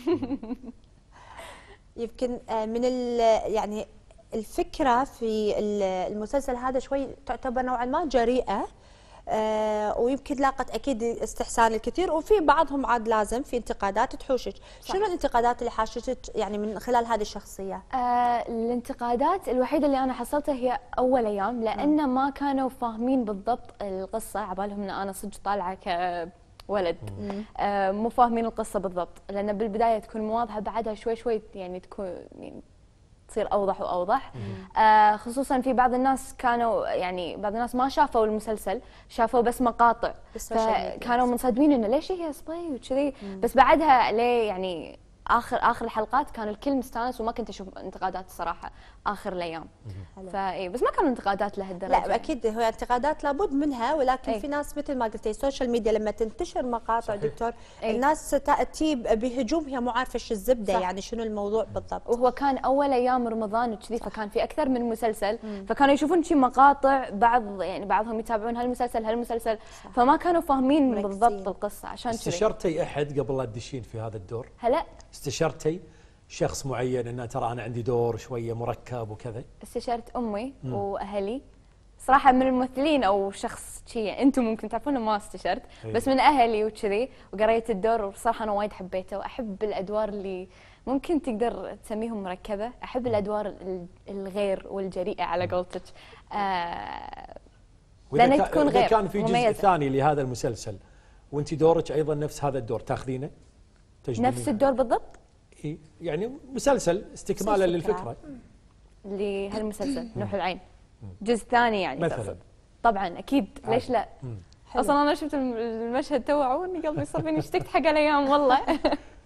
يمكن آه، من يعني الفكره في المسلسل هذا شوي تعتبر نوعا ما جريئه آه، ويمكن لاقت اكيد استحسان الكثير وفي بعضهم عاد لازم في انتقادات تحوشك شنو الانتقادات اللي حاشتك يعني من خلال هذه الشخصيه آه الانتقادات الوحيده اللي انا حصلتها هي اول ايام لان ما كانوا فاهمين بالضبط القصه عبالهم ان انا صدق طالعه ك ولد آه، مو فاهمين القصه بالضبط لان بالبدايه تكون مو واضحه بعدها شوي شوي يعني تكون يعني تصير اوضح واوضح آه، خصوصا في بعض الناس كانوا يعني بعض الناس ما شافوا المسلسل شافوا بس مقاطع بس فكانوا منصدمين انه ليش هي سباي وكذي بس بعدها ليه يعني اخر اخر الحلقات كان الكل مستانس وما كنت اشوف انتقادات الصراحه اخر الايام فاي إيه، بس ما كان انتقادات لهالدرجه لا اكيد هو انتقادات لابد منها ولكن ايه؟ في ناس مثل ما قلتي السوشيال ميديا لما تنتشر مقاطع صحيح. دكتور ايه؟ الناس تاتي بهجوم هي مو عارفه ايش الزبده صح. يعني شنو الموضوع بالضبط وهو كان اول ايام رمضان وكذي فكان في اكثر من مسلسل مم. فكانوا يشوفون شي مقاطع بعض يعني بعضهم يتابعون هالمسلسل هالمسلسل صح. فما كانوا فاهمين بالضبط القصه عشان استشرتي احد قبل لا تدشين في هذا الدور؟ هلا استشرتي شخص معين انه ترى انا عندي دور شويه مركب وكذا استشرت امي مم. واهلي صراحة من الممثلين أو شخص شيء أنتم ممكن تعرفون ما استشرت إيه. بس من أهلي وكذي وقريت الدور وصراحة أنا وايد حبيته وأحب الأدوار اللي ممكن تقدر تسميهم مركبة أحب الأدوار الغير والجريئة على قولتك آه لأنها تكون غير كان في جزء مميزة. ثاني لهذا المسلسل وأنت دورك أيضا نفس هذا الدور تاخذينه؟ تجنبيها. نفس الدور بالضبط؟ يعني مسلسل استكمالا للفكره لهالمسلسل نوح العين جزء ثاني يعني مثلا طبعا اكيد ليش لا؟ اصلا انا شفت المشهد توعه اني قلبي صار فيني اشتقت حق الايام والله